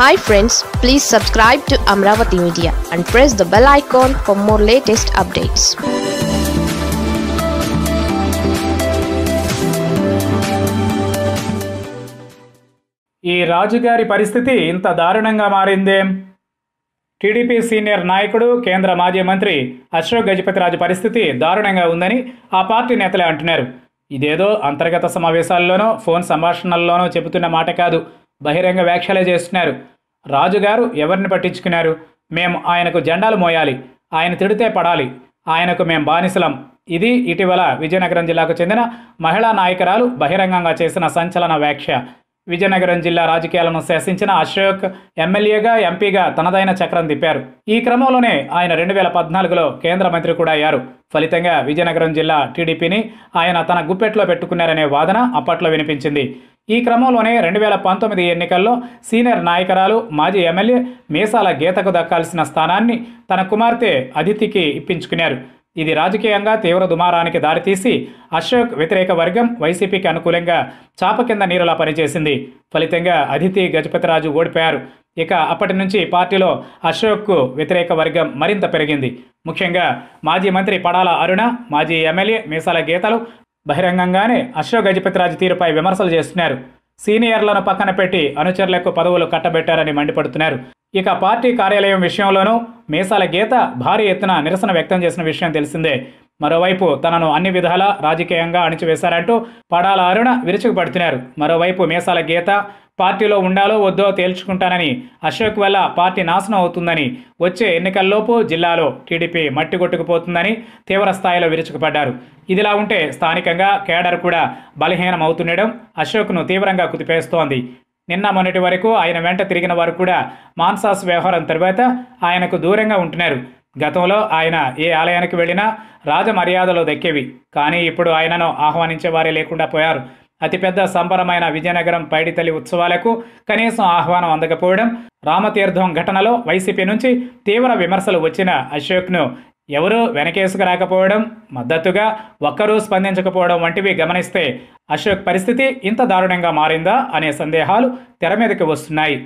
hi friends please subscribe to Amaravati media and press the bell icon for more latest updates ఈ రాజుగారి పరిస్థితి ఇంత దారుణంగా మారిందే టీడీపీ సీనియర్ నాయకుడు కేంద్ర మాజీ మంత్రి అశోక్ గజపతిరాజు పరిస్థితి దారుణంగా ఉందని ఆ పార్టీ నేతలే అంటున్నారు ఇదేదో అంతర్గత సమావేశాల్లోనో ఫోన్ సంభాషణల్లోనో చెబుతున్న మాట కాదు బహిరంగ వ్యాఖ్యలే చేస్తున్నారు రాజుగారు ఎవరిని పట్టించుకున్నారు మేము ఆయనకు జెండాలు మోయాలి ఆయన తిడితే పడాలి ఆయనకు మేము బానిసలం ఇది ఇటీవల విజయనగరం జిల్లాకు చెందిన మహిళా నాయకురాలు బహిరంగంగా చేసిన సంచలన వ్యాఖ్య విజయనగరం జిల్లా రాజకీయాలను శాసించిన అశోక్ ఎమ్మెల్యేగా ఎంపీగా తనదైన చక్రం తిప్పారు ఈ క్రమంలోనే ఆయన రెండు వేల పద్నాలుగులో కేంద్ర మంత్రి కూడా అయ్యారు ఫలితంగా విజయనగరం జిల్లా టీడీపీని ఆయన తన గుప్పెట్లో పెట్టుకున్నారనే వాదన అప్పట్లో వినిపించింది ఈ క్రమంలోనే రెండు వేల పంతొమ్మిది ఎన్నికల్లో సీనియర్ నాయకురాలు మాజీ ఎమ్మెల్యే మీసాల గీతకు దక్కాల్సిన స్థానాన్ని తన కుమార్తె అదితికి ఇప్పించుకున్నారు ఇది రాజకీయంగా తీవ్ర దుమారానికి దారితీసి అశోక్ వ్యతిరేక వర్గం వైసీపీకి అనుకూలంగా చాప కింద నీరులా పనిచేసింది ఫలితంగా అదితి గజపతిరాజు ఓడిపోయారు ఇక అప్పటి నుంచి పార్టీలో అశోక్కు వ్యతిరేక వర్గం మరింత పెరిగింది ముఖ్యంగా మాజీ మంత్రి పడాల అరుణ మాజీ ఎమ్మెల్యే మీసాల గీతలు బహిరంగంగానే అశోక్ గజపతిరాజు తీరుపై విమర్శలు చేస్తున్నారు సీనియర్లను పక్కన పెట్టి అనుచరులకు పదవులు కట్టబెట్టారని మండిపడుతున్నారు ఇక పార్టీ కార్యాలయం విషయంలోనూ మీసాల గీత భారీ ఎత్తున నిరసన వ్యక్తం చేసిన విషయం తెలిసిందే మరోవైపు తనను అన్ని విధాలా రాజకీయంగా అణిచివేశారంటూ పడాల అరుణ విరుచుకుపడుతున్నారు మరోవైపు మీసాల గీత పార్టీలో ఉండాలో వద్దో తేల్చుకుంటానని అశోక్ వల్ల పార్టీ నాశనం అవుతుందని వచ్చే ఎన్నికల్లోపు జిల్లాలో టీడీపీ మట్టి కొట్టుకుపోతుందని తీవ్ర స్థాయిలో విరుచుకుపడ్డారు ఇదిలా ఉంటే స్థానికంగా కేడర్ కూడా బలహీనం అవుతుండడం అశోక్ను తీవ్రంగా కుదిపేస్తోంది నిన్న మొన్నటి వరకు ఆయన వెంట తిరిగిన వారు కూడా మాన్సాస్ వ్యవహారం తర్వాత ఆయనకు దూరంగా ఉంటున్నారు గతంలో ఆయన ఏ ఆలయానికి వెళ్ళినా రాజమర్యాదలు దక్కేవి కానీ ఇప్పుడు ఆయనను ఆహ్వానించే వారే లేకుండా పోయారు అతిపెద్ద సంబరమైన విజయనగరం పైడితల్లి ఉత్సవాలకు కనీసం ఆహ్వానం అందకపోవడం రామతీర్థం ఘటనలో వైసీపీ నుంచి తీవ్ర విమర్శలు వచ్చిన అశోక్ను ఎవరూ వెనకేసుకురాకపోవడం మద్దతుగా ఒక్కరూ స్పందించకపోవడం వంటివి గమనిస్తే అశోక్ పరిస్థితి ఇంత దారుణంగా మారిందా అనే సందేహాలు తెర మీదకి వస్తున్నాయి